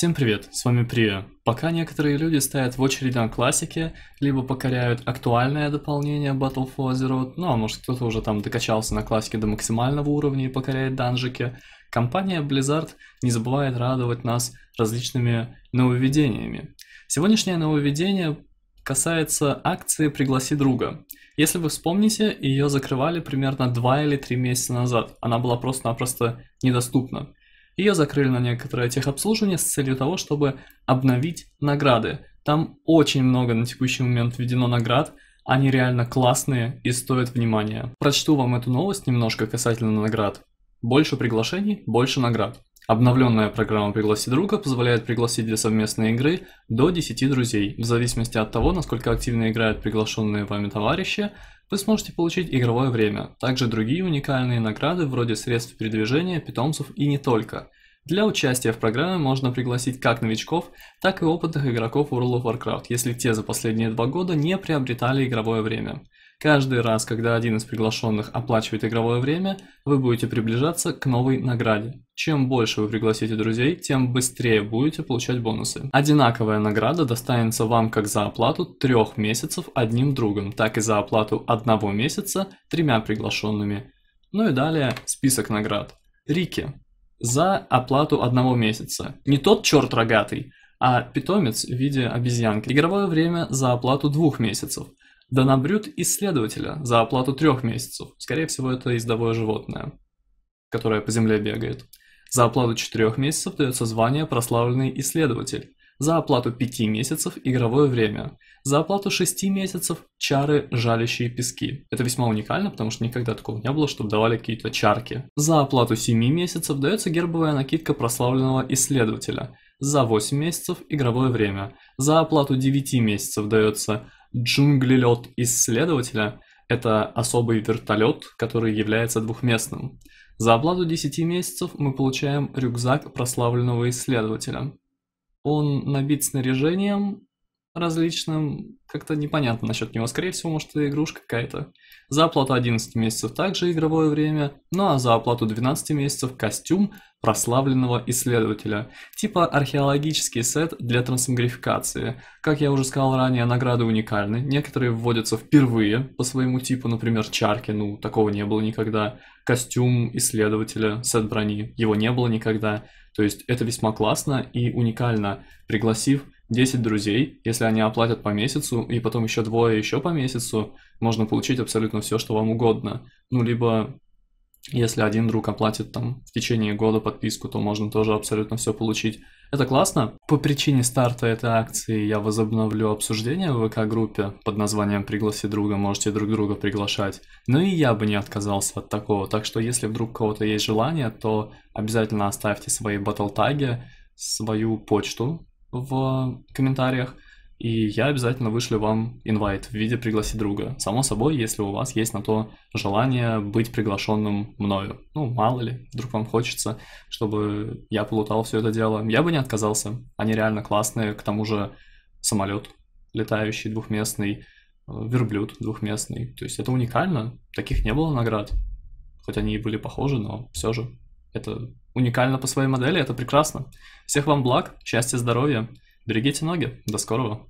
Всем привет, с вами Прия. Пока некоторые люди стоят в очереди на классике, либо покоряют актуальное дополнение Battle for Azeroth, ну а может кто-то уже там докачался на классике до максимального уровня и покоряет данжики, компания Blizzard не забывает радовать нас различными нововведениями. Сегодняшнее нововведение касается акции «Пригласи друга». Если вы вспомните, ее закрывали примерно 2 или 3 месяца назад, она была просто-напросто недоступна. Ее закрыли на некоторое техобслуживание с целью того, чтобы обновить награды. Там очень много на текущий момент введено наград, они реально классные и стоят внимания. Прочту вам эту новость немножко касательно наград. Больше приглашений, больше наград. Обновленная программа «Пригласи друга» позволяет пригласить для совместной игры до 10 друзей. В зависимости от того, насколько активно играют приглашенные вами товарищи, вы сможете получить игровое время, также другие уникальные награды вроде средств передвижения, питомцев и не только. Для участия в программе можно пригласить как новичков, так и опытных игроков World of Warcraft, если те за последние два года не приобретали игровое время. Каждый раз, когда один из приглашенных оплачивает игровое время, вы будете приближаться к новой награде. Чем больше вы пригласите друзей, тем быстрее будете получать бонусы. Одинаковая награда достанется вам как за оплату трех месяцев одним другом, так и за оплату одного месяца тремя приглашенными. Ну и далее список наград. Рики. За оплату одного месяца. Не тот черт рогатый, а питомец в виде обезьянки. Игровое время за оплату двух месяцев – дан абрют исследователя за оплату трех месяцев. Скорее всего, это ездовое животное, которое по земле бегает. За оплату четырех месяцев дается звание прославленный исследователь. За оплату пяти месяцев – игровое время. За оплату шести месяцев – чары, жалящие пески. Это весьма уникально, потому что никогда такого не было, чтобы давали какие-то чарки. За оплату семи месяцев дается гербовая накидка прославленного исследователя. За 8 месяцев – игровое время. За оплату 9 месяцев дается Джунглелет исследователя – это особый вертолет, который является двухместным. За оплату 10 месяцев мы получаем рюкзак прославленного исследователя. Он набит снаряжением, различным, как-то непонятно насчет него. Скорее всего, может, это игрушка какая-то. За оплату 11 месяцев также игровое время, ну а за оплату 12 месяцев костюм прославленного исследователя. Типа археологический сет для трансмигрификации. Как я уже сказал ранее, награды уникальны. Некоторые вводятся впервые по своему типу, например, чарки, ну такого не было никогда. Костюм исследователя, сет брони, его не было никогда. То есть это весьма классно и уникально. Пригласив 10 друзей, если они оплатят по месяцу, и потом еще двое еще по месяцу, можно получить абсолютно все, что вам угодно. Ну, либо если один друг оплатит там в течение года подписку, то можно тоже абсолютно все получить. Это классно. По причине старта этой акции я возобновлю обсуждение в ВК-группе под названием «Пригласи друга», можете друг друга приглашать. Но ну и я бы не отказался от такого, так что если вдруг у кого-то есть желание, то обязательно оставьте свои батл-таги, свою почту, в комментариях, и я обязательно вышлю вам инвайт в виде «Пригласи друга». Само собой, если у вас есть на то желание быть приглашенным мною. Ну, мало ли, вдруг вам хочется, чтобы я полутал все это дело. Я бы не отказался, они реально классные, к тому же самолет летающий двухместный, э, верблюд двухместный. То есть это уникально, таких не было наград. Хоть они и были похожи, но все же это уникально по своей модели, это прекрасно. Всех вам благ, счастья, здоровья. Берегите ноги. До скорого.